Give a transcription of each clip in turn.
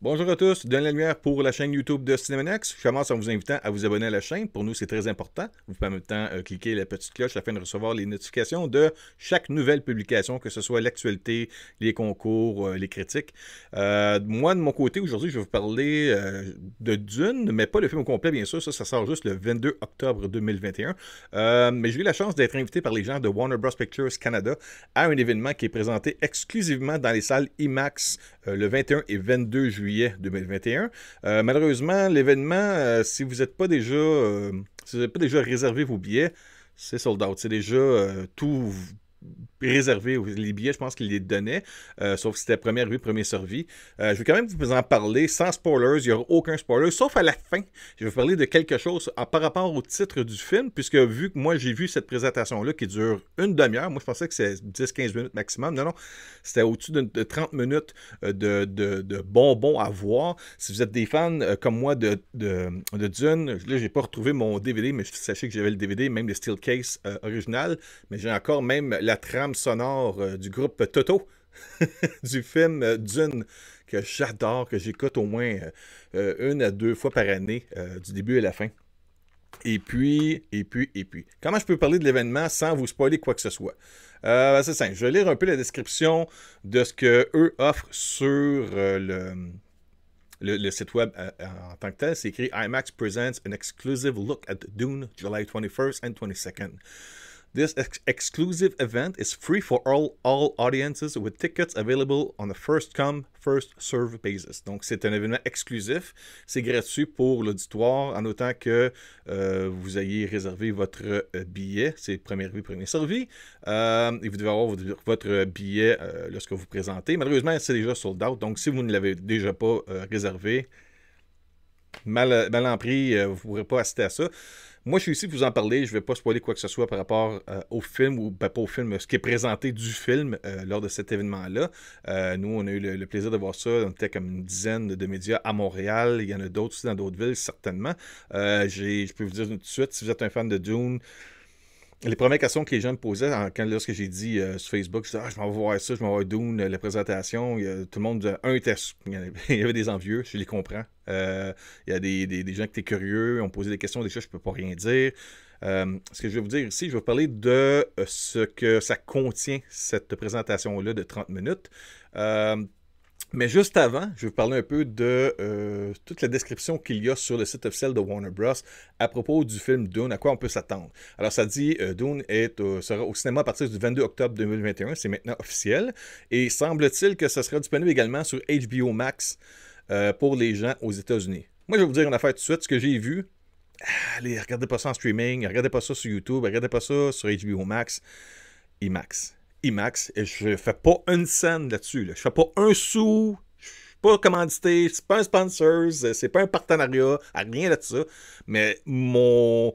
Bonjour à tous, donne la lumière pour la chaîne YouTube de Cinemanex. Je commence en vous invitant à vous abonner à la chaîne. Pour nous, c'est très important. Vous pouvez en même temps euh, cliquer la petite cloche afin de recevoir les notifications de chaque nouvelle publication, que ce soit l'actualité, les concours, euh, les critiques. Euh, moi, de mon côté, aujourd'hui, je vais vous parler de Dune, mais pas le film au complet, bien sûr. Ça, ça sort juste le 22 octobre 2021. mais j'ai eu la chance d'être invité par les gens de Warner Bros. Pictures Canada à un événement qui est présenté exclusivement dans les salles IMAX euh, le 21 et 22 juillet 2021. Euh, malheureusement, l'événement, euh, si vous n'êtes pas déjà si vous n'avez pas déjà réservé vos billets, c'est sold out. C'est déjà tout réservé Les billets, je pense qu'il les donnait. Euh, sauf que c'était première vue premier survie euh, je vais quand même vous en parler sans spoilers. Il n'y aura aucun spoiler, sauf à la fin. Je vais vous parler de quelque chose ah, par rapport au titre du film, puisque vu que moi, j'ai vu cette présentation-là qui dure une demi-heure, moi, je pensais que c'est 10-15 minutes maximum. Non, non, c'était au-dessus de, 30 minutes euh, de, bonbons à voir. Si vous êtes des fans comme moi de, Dune, là, j'ai pas retrouvé mon DVD, mais sachez que j'avais le DVD, même le Steelcase original, mais j'ai encore même la trame sonore euh, du groupe Toto du film Dune que j'adore, que j'écoute au moins euh, euh, une à deux fois par année, du début à la fin. Et puis, et puis, et puis. Comment je peux parler de l'événement sans vous spoiler quoi que ce soit? Ben, c'est simple. Je vais lire un peu la description de ce que eux offrent sur le, le, site web en tant que tel. C'est écrit IMAX presents an exclusive look at Dune, July 21st and 22nd. This exclusive event is free for all, audiences with tickets available on a first come, first serve basis. Donc, c'est un événement exclusif. C'est gratuit pour l'auditoire en notant que euh, vous ayez réservé votre euh, billet. C'est première vie, premier servi. Euh, et vous devez avoir votre billet lorsque vous présentez. Malheureusement, c'est déjà sold out. Donc, si vous ne l'avez déjà pas réservé, mal, mal en prix, vous ne pourrez pas assister à ça. Moi, je suis ici pour vous en parler. Je ne vais pas spoiler quoi que ce soit par rapport euh, au film, ou ben, pas au film, ce qui est présenté du film euh, lors de cet événement-là. Euh, nous, on a eu le, le, plaisir de voir ça. On était comme une dizaine de médias à Montréal. Il y en a d'autres aussi dans d'autres villes, certainement. je peux vous dire tout de suite, si vous êtes un fan de Dune, les premières questions que les gens me posaient quand, lorsque j'ai dit euh, sur Facebook, je ah, je vais voir ça, je vais voir Dune, euh, la présentation, tout le monde un test. Il y avait des envieux, je les comprends. Euh, il y a des, gens qui étaient curieux, ont posé des questions, des choses, je peux pas rien dire. ce que je vais vous dire ici, je vais vous parler de ce que ça contient, cette présentation-là de 30 minutes. Mais juste avant, je vais vous parler un peu de euh, toute la description qu'il y a sur le site officiel de Warner Bros. à propos du film Dune, à quoi on peut s'attendre. Alors, ça dit euh, Dune euh, sera au cinéma à partir du 22 octobre 2021, c'est maintenant officiel. Et semble-t-il que ça sera disponible également sur HBO Max pour les gens aux États-Unis. Moi, je vais vous dire une affaire tout de suite. Ce que j'ai vu, allez, regardez pas ça en streaming, regardez pas ça sur YouTube, regardez pas ça sur HBO Max, IMAX. IMAX et je fais pas une scène là-dessus. Là. Je fais pas un sou, je suis pas commandité, c'est pas un sponsor, euh, c'est pas un partenariat, rien de ça. Mais mon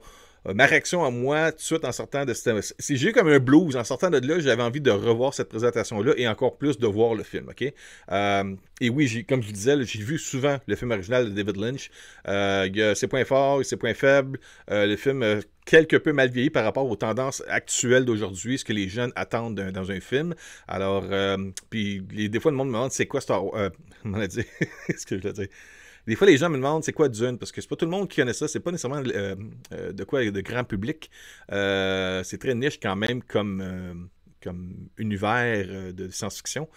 euh, ma réaction à moi, tout de suite en sortant de Si j'ai comme un blues, en sortant de là, j'avais envie de revoir cette présentation-là et encore plus de voir le film, OK? Euh, et oui, comme je disais, j'ai vu souvent le film original de David Lynch. Euh, il y a ses points forts, ses points faibles. le film quelque peu mal vieilli par rapport aux tendances actuelles d'aujourd'hui, ce que les jeunes attendent dans un film. Alors, puis des fois, le monde me demande c'est quoi Star Wars. dit, ce que je veux dire des fois, les gens me demandent c'est quoi Dune, parce que c'est pas tout le monde qui connaît ça, c'est pas nécessairement euh, de quoi de grand public. Euh, c'est très niche quand même comme, euh, comme univers de science-fiction.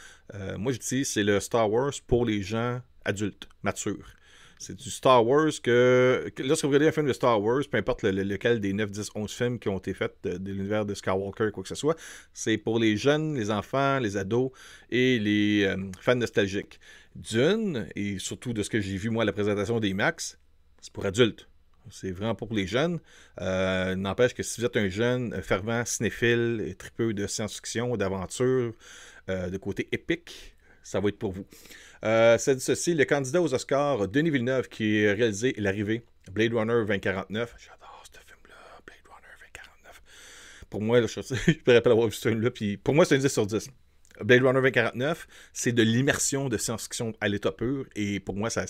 moi, je c'est le Star Wars pour les gens adultes, matures. C'est du Star Wars que, Lorsque vous regardez un film de Star Wars, peu importe lequel des 9, 10, 11 films qui ont été faits de, l'univers de Skywalker, quoi que ce soit, c'est pour les jeunes, les enfants, les ados et les euh, fans nostalgiques. Dune, et surtout de ce que j'ai vu moi à la présentation des Max, c'est pour adultes. C'est vraiment pour les jeunes. Euh, n'empêche que si vous êtes un jeune euh, fervent cinéphile, et peu de science-fiction, d'aventure, de côté épique, ça va être pour vous. Euh, ça dit ceci, le candidat aux Oscars, Denis Villeneuve, qui a réalisé L'arrivée, Blade Runner 2049. J'adore ce film-là, Blade Runner 2049. Pour moi, je, je, me rappelle avoir vu ce film-là, puis pour moi, c'est un 10 sur 10. Blade Runner 2049, c'est de l'immersion de science-fiction à l'état pur. Et pour moi, ça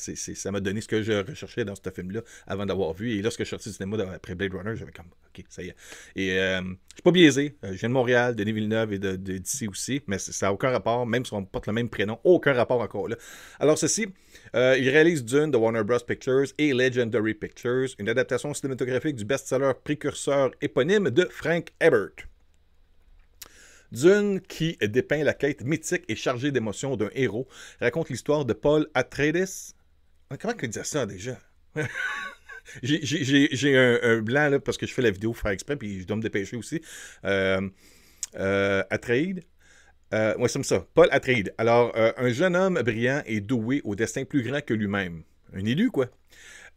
m'a donné ce que je recherchais dans ce film-là avant d'avoir vu. Et lorsque je suis sorti du cinéma après Blade Runner, j'avais comme, OK, ça y est. Et je euh, je suis pas biaisé. Euh, je viens de Montréal, de Villeneuve et d'ici aussi. Mais ça n'a aucun rapport, même si on porte le même prénom, aucun rapport encore là. Alors, ceci, euh, il réalise Dune de Warner Bros. Pictures et Legendary Pictures, une adaptation cinématographique du best-seller précurseur éponyme de Frank Ebert. Dune, qui dépeint la quête mythique et chargée d'émotions d'un héros, raconte l'histoire de Paul Atreides. Comment il disait ça déjà? J'ai un, blanc là, parce que je fais la vidéo faire exprès, puis je dois me dépêcher aussi. Euh, euh, Atreides. Euh, ouais, c'est ça. Paul Atreides. Alors, euh, un jeune homme brillant et doué au destin plus grand que lui-même. Un élu, quoi.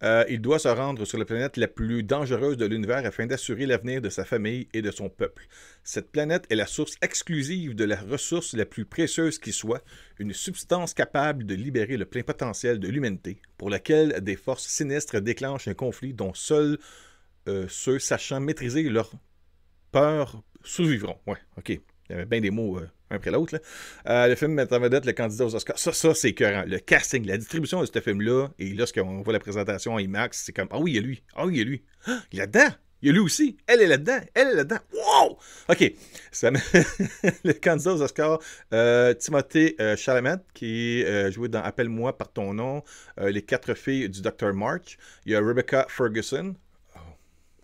Euh, il doit se rendre sur la planète la plus dangereuse de l'univers afin d'assurer l'avenir de sa famille et de son peuple. Cette planète est la source exclusive de la ressource la plus précieuse qui soit, une substance capable de libérer le plein potentiel de l'humanité, pour laquelle des forces sinistres déclenchent un conflit dont seuls euh, ceux sachant maîtriser leur peur survivront. Ouais, ok. Il y avait bien des mots euh, après l'autre. Euh, le film met en vedette le candidat aux Oscars. Ça, ça c'est écœurant. Le casting, la distribution de ce film-là, et lorsqu'on voit la présentation en IMAX, c'est comme Ah oui, il y a lui. Ah oui, il y a lui. Ah, il est là-dedans. Il y a lui aussi. Elle est là-dedans. Elle est là-dedans. Wow! OK. Ça le candidat aux Oscars, euh, Timothée euh, Chalamet, qui euh, joué dans Appelle-moi par ton nom, euh, Les quatre filles du Dr. March. Il y a Rebecca Ferguson,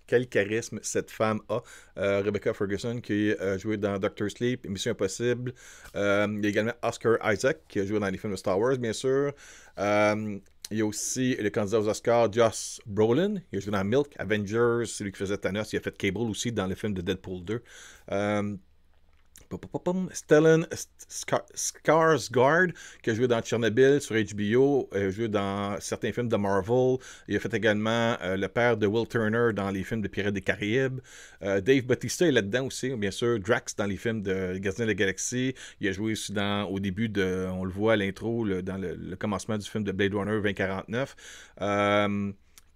quel charisme cette femme a. Euh, Rebecca Ferguson, qui a euh, joué dans Doctor Sleep, Mission Impossible. Euh, il y a également Oscar Isaac, qui a joué dans les films de Star Wars, bien sûr. il y a aussi le candidat aux Oscars, Joss Brolin. Il a joué dans Milk, Avengers, celui qui faisait Thanos. Il a fait Cable aussi dans le film de Deadpool 2. Stellan Skarsgård, qui a joué dans Tchernobyl sur HBO, euh, a joué dans certains films de Marvel. Il a fait également euh, le père de Will Turner dans les films de Pirates des Caraïbes. Euh, Dave Bautista est là-dedans aussi, bien sûr. Drax dans les films de Gardien de la Galaxie. Il a joué aussi dans, au début de, on le voit à l'intro, dans le, commencement du film de Blade Runner 2049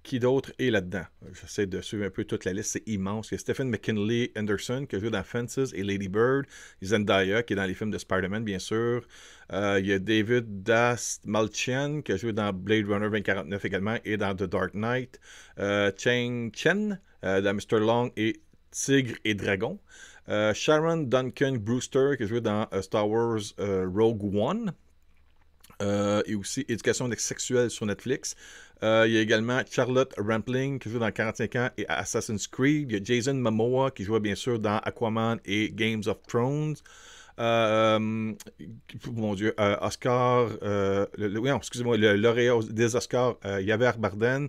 qui d'autre est là-dedans? J'essaie de suivre un peu toute la liste, c'est immense. Il y a Stephen McKinley Anderson qui a joué dans Fences et Lady Bird. Zendaya qui est dans les films de Spider-Man, bien sûr. Euh, il y a David dast Malchian qui a joué dans Blade Runner 2049 également et dans The Dark Knight. Chang euh, Cheng Chen euh, dans Mr. Long et Tigre et Dragon. Sharon Duncan Brewster qui a joué dans Star Wars Rogue One. et aussi éducation sexuelle sur Netflix. Euh, il y a également Charlotte Rampling qui joue dans 45 ans et Assassin's Creed. Il y a Jason Momoa qui joue bien sûr dans Aquaman et Games of Thrones. Euh, mon Dieu, euh, Oscar, excusez-moi, le lauréat des Oscars, Yaver Barden,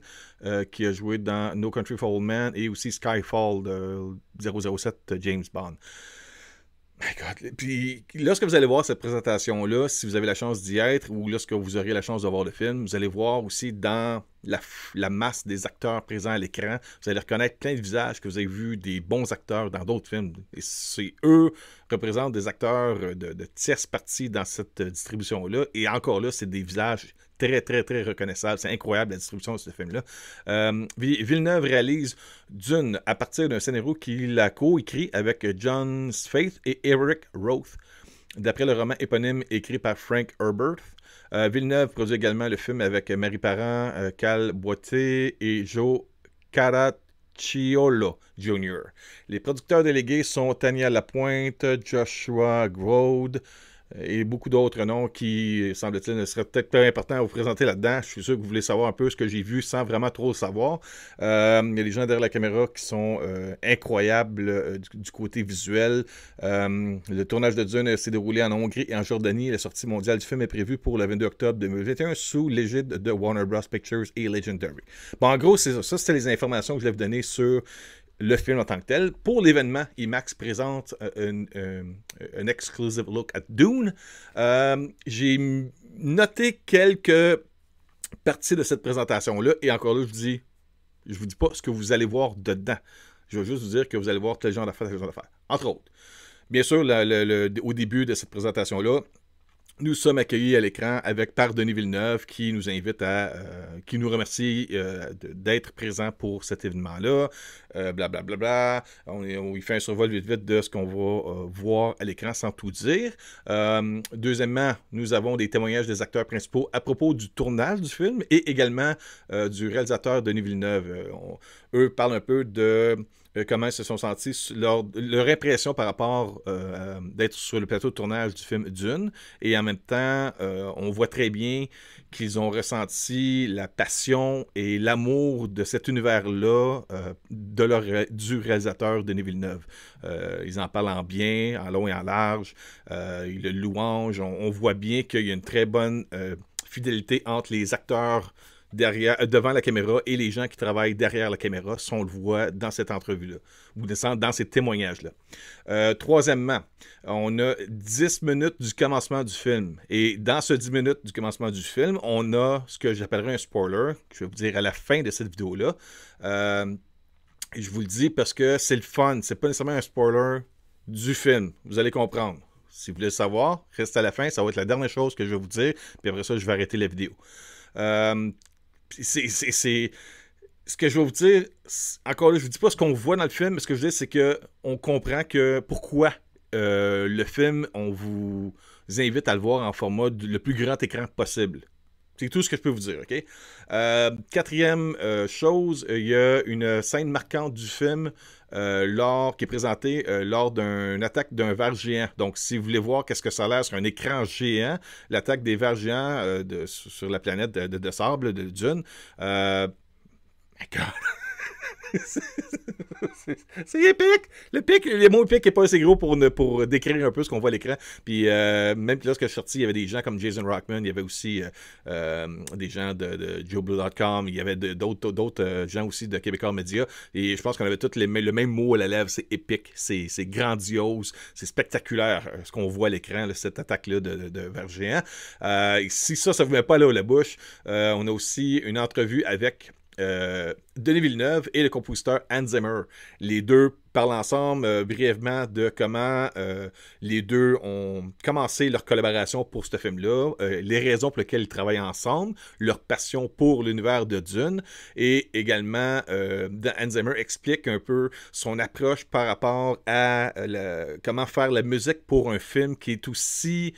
qui a joué dans No Country for Old Men et aussi Skyfall de 007 James Bond lorsque vous allez voir cette présentation-là, si vous avez la chance d'y être ou lorsque vous aurez la chance de voir le film, vous allez voir aussi dans la, masse des acteurs présents à l'écran, vous allez reconnaître plein de visages que vous avez vus des bons acteurs dans d'autres films. Et c'est eux représentent des acteurs euh, de, de tierce partie dans cette euh, distribution-là. Et encore là, c'est des visages très, très, très reconnaissable. C'est incroyable la distribution de ce film-là. Euh, Villeneuve réalise Dune à partir d'un scénario qu'il a co-écrit avec John Faith et Eric Roth, d'après le roman éponyme écrit par Frank Herbert. Euh, Villeneuve produit également le film avec Mary Parent, euh, Cal Boitier et Joe Caracciolo Jr. Les producteurs délégués sont Tania Lapointe, Joshua Grode, et beaucoup d'autres noms qui, semble-t-il, ne seraient peut-être pas importants à vous présenter là-dedans. Je suis sûr que vous voulez savoir un peu ce que j'ai vu sans vraiment trop le savoir. Euh, il y a des gens derrière la caméra qui sont euh, incroyables euh, du, côté visuel. le tournage de Dune s'est déroulé en Hongrie et en Jordanie. La sortie mondiale du film est prévue pour le 22 octobre 2021 sous l'égide de Warner Bros. Pictures et Legendary. Bon, en gros, c'est ça. Ça, c'était les informations que je voulais vous donner sur le film en tant que tel. Pour l'événement, IMAX présente euh, euh, un, exclusive look at Dune. Euh, j'ai noté quelques parties de cette présentation-là, et encore là, je vous dis, je vous dis pas ce que vous allez voir dedans. Je veux juste vous dire que vous allez voir tel genre d'affaires, tel genre entre autres. Bien sûr, au début de cette présentation-là, nous sommes accueillis à l'écran avec par Denis Villeneuve qui nous invite à, euh, qui nous remercie euh, d'être présent pour cet événement-là, blablabla. Euh, on, y fait un survol vite vite de ce qu'on va voir à l'écran sans tout dire. deuxièmement, nous avons des témoignages des acteurs principaux à propos du tournage du film et également du réalisateur Denis Villeneuve. eux parlent un peu de euh, comment ils se sont sentis, leur, leur répression par rapport euh, euh, d'être sur le plateau de tournage du film Dune. Et en même temps, on voit très bien qu'ils ont ressenti la passion et l'amour de cet univers-là de du réalisateur Denis Villeneuve. ils en parlent en bien, en long et en large. ils le louangent. on, voit bien qu'il y a une très bonne fidélité entre les acteurs euh, devant la caméra et les gens qui travaillent derrière la caméra, sont le voit dans cette entrevue-là, ou dans ces témoignages-là. Euh, troisièmement, on a 10 minutes du commencement du film. Et dans ce 10 minutes du commencement du film, on a ce que j'appellerais un spoiler, que je vais vous dire à la fin de cette vidéo-là. Euh, je vous le dis parce que c'est le fun, c'est pas nécessairement un spoiler du film. Vous allez comprendre. Si vous voulez le savoir, restez à la fin, ça va être la dernière chose que je vais vous dire, puis après ça, je vais arrêter la vidéo. Euh, c'est, ce que je veux vous dire, encore là, je vous dis pas ce qu'on voit dans le film, mais ce que je dis, c'est que on comprend que pourquoi euh, le film, on vous invite à le voir en format le plus grand écran possible. C'est tout ce que je peux vous dire, OK? Euh, quatrième euh, chose, il y a une scène marquante du film euh, qui est présentée lors d'une attaque d'un ver géant. Donc, si vous voulez voir qu'est-ce que ça a l'air sur un écran géant, l'attaque des vers géants sur la planète de, sable, de dune, D'accord... c'est épique! Le pic, les mots épique n'est pas assez gros pour, ne, pour décrire un peu ce qu'on voit à l'écran. Puis euh, même lorsque je suis sorti, il y avait des gens comme Jason Rockman, il y avait aussi euh, euh, des gens de, de JoeBlue.com, il y avait d'autres gens aussi de Québécois Media. Et je pense qu'on avait tous les, le même mot à la lèvre, c'est épique, c'est grandiose, c'est spectaculaire ce qu'on voit à l'écran, cette attaque-là de, de, géant. si ça, ça ne vous met pas là la bouche, on a aussi une entrevue avec euh, Denis Villeneuve et le compositeur Hans Zimmer. Les deux parlent ensemble euh, brièvement de comment euh, les deux ont commencé leur collaboration pour ce film-là, les raisons pour lesquelles ils travaillent ensemble, leur passion pour l'univers de Dune et également Hans Zimmer explique un peu son approche par rapport à comment faire la musique pour un film qui est aussi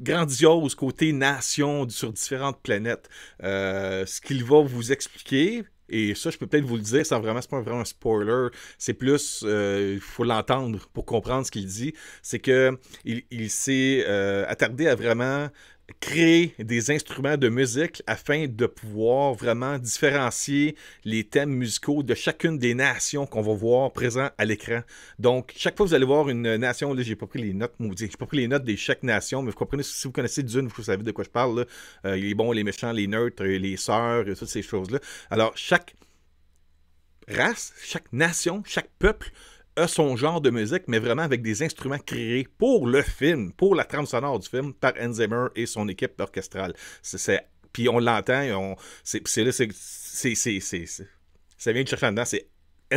grandiose côté nation sur différentes planètes. Euh, ce qu'il va vous expliquer, et ça, je peux peut-être vous le dire c'est vraiment, c'est pas vraiment un spoiler. C'est plus, euh, il faut l'entendre pour comprendre ce qu'il dit. C'est que il, s'est euh, attardé à vraiment créer des instruments de musique afin de pouvoir vraiment différencier les thèmes musicaux de chacune des nations qu'on va voir présents à l'écran. Donc, chaque fois que vous allez voir une nation, là, j'ai pas pris les notes je j'ai pas pris les notes de chaque nation, mais vous comprenez, si vous connaissez Dune, vous savez de quoi je parle, euh, les bons, les méchants, les neutres, euh, les sœurs, toutes ces choses-là. Alors, chaque race, chaque nation, chaque peuple a son genre de musique, mais vraiment avec des instruments créés pour le film, pour la trame sonore du film, par Enzimer et son équipe orchestrale. C'est, puis on l'entend, c'est, là, c'est, ça vient de chercher là-dedans, c'est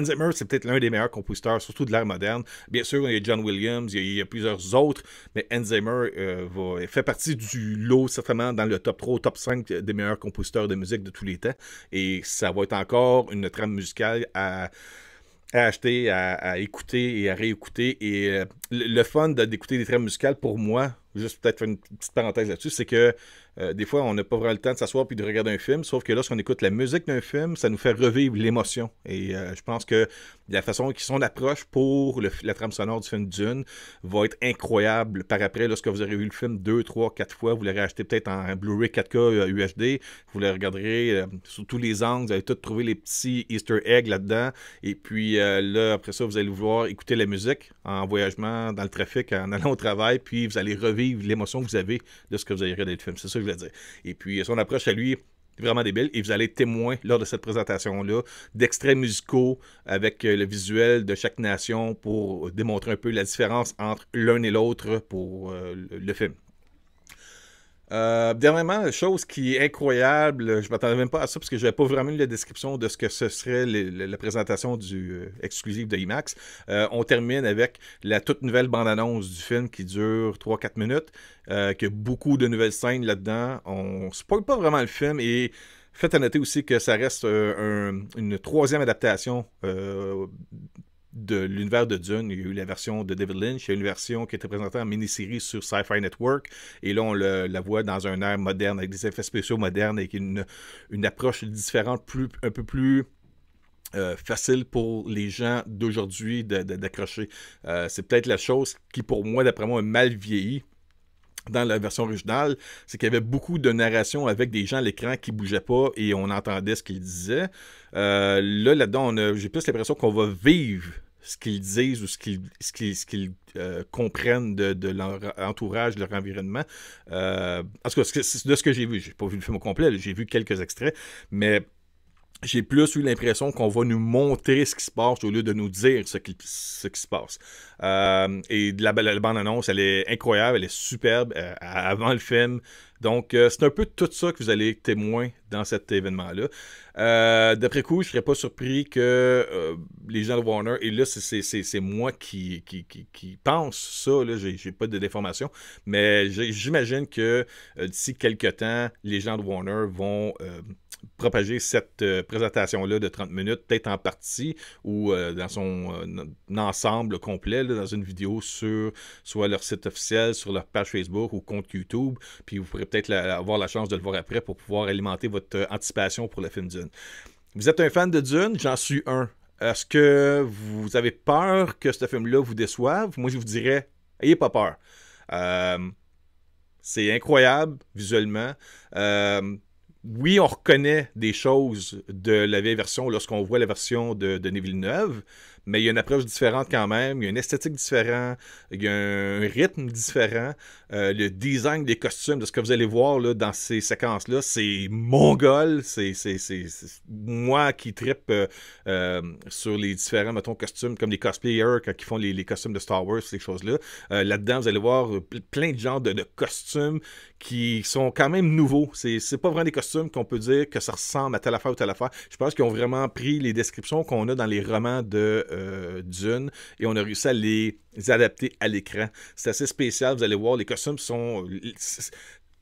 c'est peut-être l'un des meilleurs compositeurs, surtout de l'ère moderne. Bien sûr, il y a John Williams, il y a, plusieurs autres, mais Enzheimer euh, fait partie du lot, certainement, dans le top 3, top 5 des meilleurs compositeurs de musique de tous les temps. Et ça va être encore une trame musicale à, à acheter, à, écouter et à réécouter. Et euh, le, fun d'écouter des traits musicales, pour moi, juste peut-être faire une petite parenthèse là-dessus, c'est que euh, des fois, on n'a pas vraiment le temps de s'asseoir puis de regarder un film, sauf que lorsqu'on écoute la musique d'un film, ça nous fait revivre l'émotion. Et euh, je pense que la façon qu'ils sont approche pour la trame sonore du film Dune va être incroyable par après. Lorsque vous aurez vu le film deux, trois, quatre fois, vous l'aurez acheté peut-être en Blu-ray 4K UHD, vous le regarderez euh, sous tous les angles, vous allez tout trouver les petits Easter eggs là-dedans. Et puis là, après ça, vous allez vouloir écouter la musique en voyagement, dans le trafic, en allant au travail, puis vous allez revivre l'émotion que vous avez de ce que vous avez regarder le film. C'est ça que je voulais dire. Et puis, son approche à lui, vraiment débile. Et vous allez être témoin lors de cette présentation-là d'extraits musicaux avec euh, le visuel de chaque nation pour démontrer un peu la différence entre l'un et l'autre pour euh, le film. Euh, dernièrement, chose qui est incroyable, je m'attendais même pas à ça parce que je n'avais pas vraiment eu la description de ce que ce serait la présentation du exclusif exclusive de IMAX. Euh, on termine avec la toute nouvelle bande-annonce du film qui dure 3-4 minutes, euh, qui a beaucoup de nouvelles scènes là-dedans. On spoil pas vraiment le film et faites à noter aussi que ça reste euh, une troisième adaptation de l'univers de Dune. Il y a eu la version de David Lynch, il y a une version qui était présentée en mini-série sur Sci-Fi Network. Et là, on la voit dans un air moderne, avec des effets spéciaux modernes, avec une, approche différente, plus, un peu plus. Euh, facile pour les gens d'aujourd'hui d'accrocher. Euh, c'est peut-être la chose qui, pour moi, d'après moi, a mal vieilli dans la version originale, c'est qu'il y avait beaucoup de narration avec des gens à l'écran qui ne bougeaient pas et on entendait ce qu'ils disaient. Euh, là, là-dedans, j'ai plus l'impression qu'on va vivre ce qu'ils disent ou ce qu'ils euh, comprennent de, de, leur entourage, de leur environnement. Euh, en tout cas, de ce que j'ai vu, j'ai pas vu le film au complet, j'ai vu quelques extraits, mais j'ai plus eu l'impression qu'on va nous montrer ce qui se passe au lieu de nous dire ce qui, se passe. Euh, et la, bande-annonce, elle est incroyable, elle est superbe euh, avant le film. Donc, euh, c'est un peu tout ça que vous allez témoigner témoin dans cet événement-là. D'après coup, je ne serais pas surpris que les gens de Warner, et là, c'est moi qui, qui, pense ça, là, j'ai pas de déformation, mais j'imagine que d'ici quelques temps, les gens de Warner vont propager cette euh, présentation-là de 30 minutes, peut-être en partie ou euh, dans son euh, ensemble complet, dans une vidéo sur soit leur site officiel, sur leur page Facebook ou compte YouTube. Puis vous pourrez peut-être avoir la chance de le voir après pour pouvoir alimenter votre anticipation pour le film Dune. Vous êtes un fan de Dune, j'en suis un. Est-ce que vous avez peur que ce film-là vous déçoive? Moi, je vous dirais, ayez pas peur. c'est incroyable visuellement oui, on reconnaît des choses de la vieille version lorsqu'on voit la version de Neville Neuve mais il y a une approche différente quand même, il y a une esthétique différente, il y a un rythme différent. Euh, le design des costumes, de ce que vous allez voir là, dans ces séquences-là, c'est mongol. C'est moi qui trippe euh, euh, sur les différents, mettons, costumes, comme les cosplayers qui font les, costumes de Star Wars, ces choses-là. Là-dedans, vous allez voir plein de genres de, costumes qui sont quand même nouveaux. C'est pas vraiment des costumes qu'on peut dire que ça ressemble à telle affaire ou telle affaire. Je pense qu'ils ont vraiment pris les descriptions qu'on a dans les romans de euh, dune et on a réussi à les adapter à l'écran. C'est assez spécial, vous allez voir, les costumes sont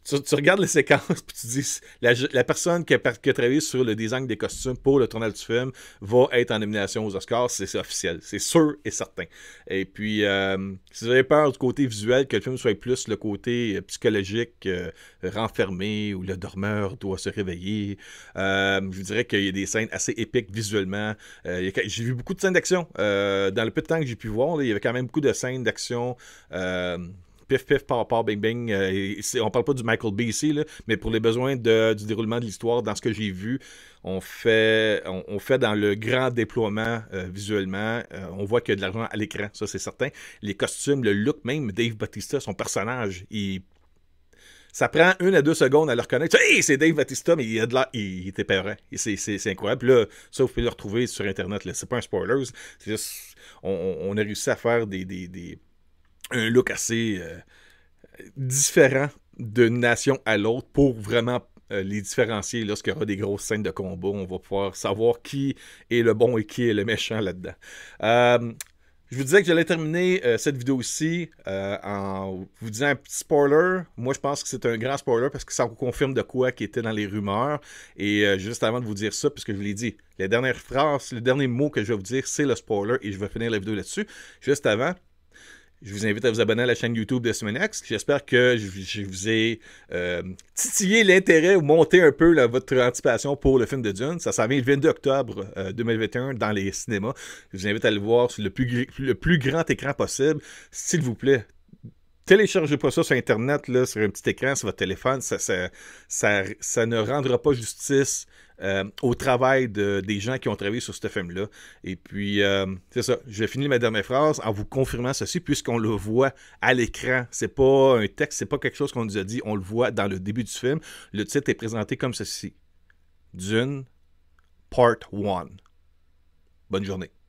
tu, regardes les séquences, puis tu dis la, la personne qui a, travaillé sur le design des costumes pour le tournage du film va être en nomination aux Oscars, c'est officiel, c'est sûr et certain. Et puis, euh, si vous avez peur du côté visuel, que le film soit plus le côté euh, psychologique euh, renfermé, où le dormeur doit se réveiller, je vous dirais qu'il y a des scènes assez épiques visuellement. j'ai vu beaucoup de scènes d'action. dans le peu de temps que j'ai pu voir, il y avait quand même beaucoup de scènes d'action pif, pif, par par bing, bing. On euh, on parle pas du Michael B ici, mais pour les besoins du déroulement de l'histoire, dans ce que j'ai vu, on fait, on, fait dans le grand déploiement euh, visuellement. Euh, on voit qu'il y a de l'argent à l'écran, ça c'est certain. Les costumes, le look même, Dave Batista, son personnage, il ça prend une à deux secondes à le reconnaître. Hey, c'est Dave Batista, mais il a de là, il, était peurant. C'est incroyable. Là, ça, vous pouvez le retrouver sur Internet. C'est pas un spoiler. on, a réussi à faire des un look assez euh, différent d'une nation à l'autre pour vraiment euh, les différencier. Lorsqu'il y aura des grosses scènes de combat, on va pouvoir savoir qui est le bon et qui est le méchant là-dedans. Euh, je vous disais que j'allais terminer cette vidéo ici en vous disant un petit spoiler. Moi, je pense que c'est un grand spoiler parce que ça vous confirme de quoi qui était dans les rumeurs. Et juste avant de vous dire ça, puisque je vous l'ai dit, la dernière phrase, le dernier mot que je vais vous dire, c'est le spoiler et je vais finir la vidéo là-dessus. Juste avant, je vous invite à vous abonner à la chaîne YouTube de Semenex. J'espère que je, vous ai euh, titillé l'intérêt ou monté un peu votre anticipation pour le film de Dune. Ça s'en vient le 22 octobre 2021 euh, dans les cinémas. Je vous invite à le voir sur le plus, grand écran possible. S'il vous plaît, téléchargez pas ça sur Internet, là, sur un petit écran, sur votre téléphone. ça ne rendra pas justice euh, au travail de, des gens qui ont travaillé sur ce film-là. Et puis, euh, c'est ça. Je vais finir ma dernière phrase en vous confirmant ceci, puisqu'on le voit à l'écran. C'est pas un texte, c'est pas quelque chose qu'on nous a dit. On le voit dans le début du film. Le titre est présenté comme ceci Dune Part 1. Bonne journée.